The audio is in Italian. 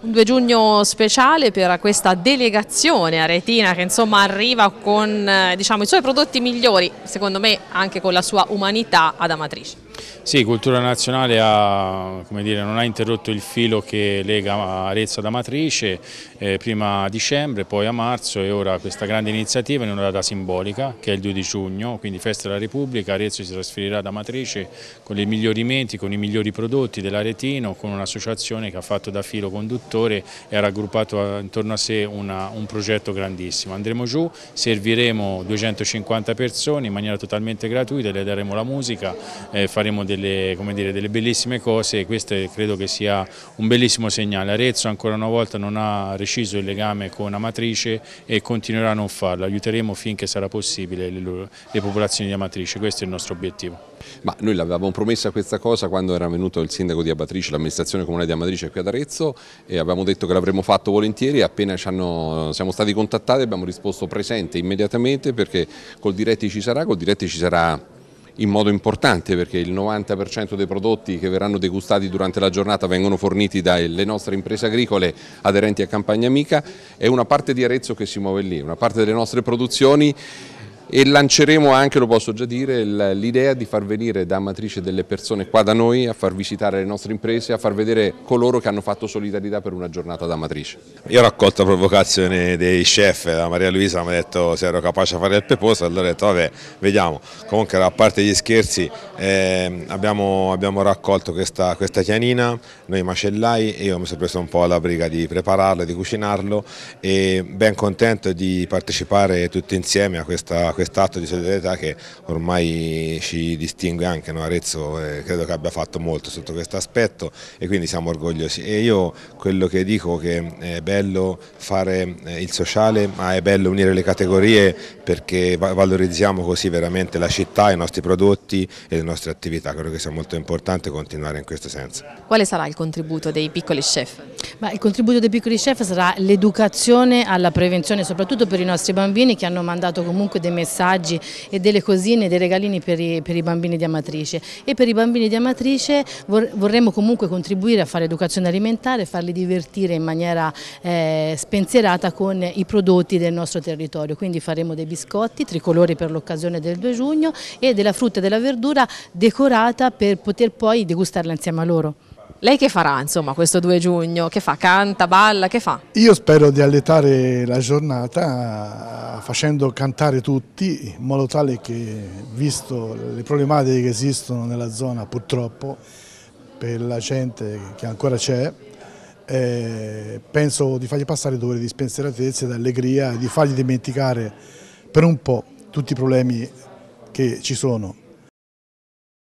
Un 2 giugno speciale per questa delegazione aretina che insomma arriva con eh, diciamo, i suoi prodotti migliori, secondo me anche con la sua umanità ad Amatrice. Sì, Cultura Nazionale ha, dire, non ha interrotto il filo che lega Arezzo ad Amatrice, eh, prima a dicembre, poi a marzo e ora questa grande iniziativa in una data simbolica che è il 2 di giugno, quindi Festa della Repubblica, Arezzo si trasferirà ad Amatrice con i migliori menti, con i migliori prodotti dell'Aretino, con un'associazione che ha fatto da filo conduttore e ha raggruppato eh, intorno a sé una, un progetto grandissimo. Andremo giù, serviremo 250 persone in maniera totalmente gratuita, le daremo la musica, eh, faremo faremo delle, dire, delle bellissime cose e questo credo che sia un bellissimo segnale. Arezzo ancora una volta non ha reciso il legame con Amatrice e continuerà a non farlo, aiuteremo finché sarà possibile le, loro, le popolazioni di Amatrice, questo è il nostro obiettivo. Ma noi l'avevamo promessa questa cosa quando era venuto il sindaco di Amatrice, l'amministrazione comunale di Amatrice qui ad Arezzo e abbiamo detto che l'avremmo fatto volentieri, appena hanno, siamo stati contattati abbiamo risposto presente immediatamente perché col diretti ci sarà, col diretti ci sarà in modo importante perché il 90% dei prodotti che verranno degustati durante la giornata vengono forniti dalle nostre imprese agricole aderenti a Campagna Amica e una parte di Arezzo che si muove lì, una parte delle nostre produzioni e lanceremo anche, lo posso già dire, l'idea di far venire da Amatrice delle persone qua da noi a far visitare le nostre imprese, a far vedere coloro che hanno fatto solidarietà per una giornata da Amatrice. Io ho raccolto la provocazione dei chef, la Maria Luisa mi ha detto se ero capace a fare il peposo, allora ho detto vabbè, vediamo. Comunque a parte gli scherzi eh, abbiamo, abbiamo, raccolto questa, questa chianina, noi macellai e io mi sono preso un po' alla briga di prepararlo, di cucinarlo e ben contento di partecipare tutti insieme a questa quest'atto di solidarietà che ormai ci distingue anche, no? Arezzo eh, credo che abbia fatto molto sotto questo aspetto e quindi siamo orgogliosi e io quello che dico che eh, è bello fare eh, il sociale ma è bello unire le categorie perché valorizziamo così veramente la città, i nostri prodotti e le nostre attività, credo che sia molto importante continuare in questo senso. Quale sarà il contributo dei piccoli chef? Ma il contributo dei piccoli chef sarà l'educazione alla prevenzione, soprattutto per i nostri bambini che hanno mandato comunque dei messaggi e delle cosine, dei regalini per i, per i bambini di Amatrice. E per i bambini di Amatrice vorremmo comunque contribuire a fare educazione alimentare, farli divertire in maniera eh, spensierata con i prodotti del nostro territorio. Quindi faremo dei biscotti tricolori per l'occasione del 2 giugno e della frutta e della verdura decorata per poter poi degustarla insieme a loro. Lei che farà insomma questo 2 giugno? Che fa? Canta, balla, che fa? Io spero di allietare la giornata facendo cantare tutti in modo tale che visto le problematiche che esistono nella zona purtroppo per la gente che ancora c'è eh, penso di fargli passare due ore di spensieratezza e di allegria e di fargli dimenticare per un po' tutti i problemi che ci sono